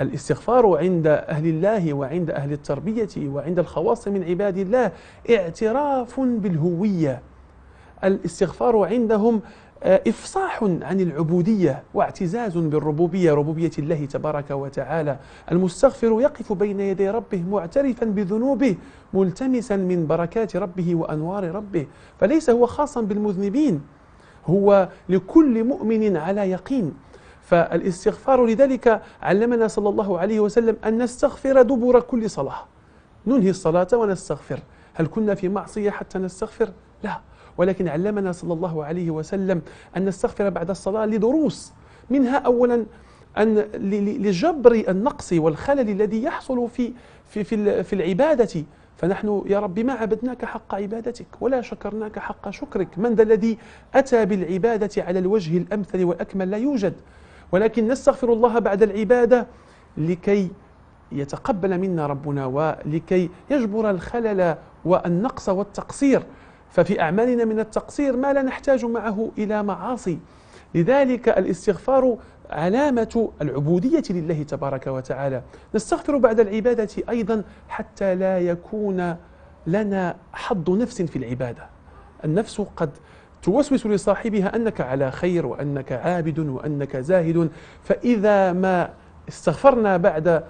الاستغفار عند أهل الله وعند أهل التربية وعند الخواص من عباد الله اعتراف بالهوية الاستغفار عندهم آه، إفصاح عن العبودية واعتزاز بالربوبية ربوبية الله تبارك وتعالى المستغفر يقف بين يدي ربه معترفا بذنوبه ملتمسا من بركات ربه وأنوار ربه فليس هو خاصا بالمذنبين هو لكل مؤمن على يقين فالاستغفار لذلك علمنا صلى الله عليه وسلم أن نستغفر دبر كل صلاة ننهي الصلاة ونستغفر هل كنا في معصية حتى نستغفر؟ لا ولكن علمنا صلى الله عليه وسلم أن نستغفر بعد الصلاة لدروس منها أولا أن لجبر النقص والخلل الذي يحصل في في في, في العبادة فنحن يا رب ما عبدناك حق عبادتك ولا شكرناك حق شكرك من ذا الذي أتى بالعبادة على الوجه الأمثل والأكمل لا يوجد ولكن نستغفر الله بعد العبادة لكي يتقبل منا ربنا ولكي يجبر الخلل والنقص والتقصير ففي أعمالنا من التقصير ما لا نحتاج معه إلى معاصي لذلك الاستغفار علامة العبودية لله تبارك وتعالى نستغفر بعد العبادة أيضا حتى لا يكون لنا حظ نفس في العبادة النفس قد توسوس لصاحبها أنك على خير وأنك عابد وأنك زاهد فإذا ما استغفرنا بعد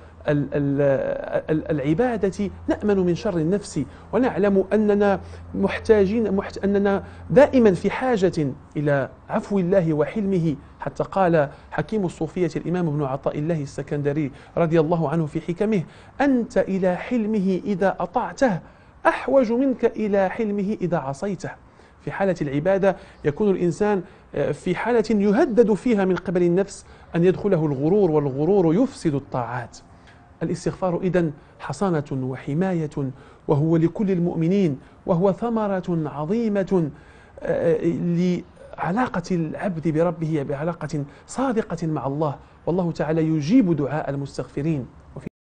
العبادة نأمن من شر النفس ونعلم أننا محتاجين محت أننا دائما في حاجة إلى عفو الله وحلمه حتى قال حكيم الصوفية الإمام ابن عطاء الله السكندري رضي الله عنه في حكمه أنت إلى حلمه إذا أطعته أحوج منك إلى حلمه إذا عصيته في حالة العبادة يكون الإنسان آه، في حالة يهدد فيها من قبل النفس أن يدخله الغرور والغرور يفسد الطاعات الاستغفار إذن حصانة وحماية وهو لكل المؤمنين وهو ثمرة عظيمة آه، لعلاقة العبد بربه بعلاقة صادقة مع الله والله تعالى يجيب دعاء المستغفرين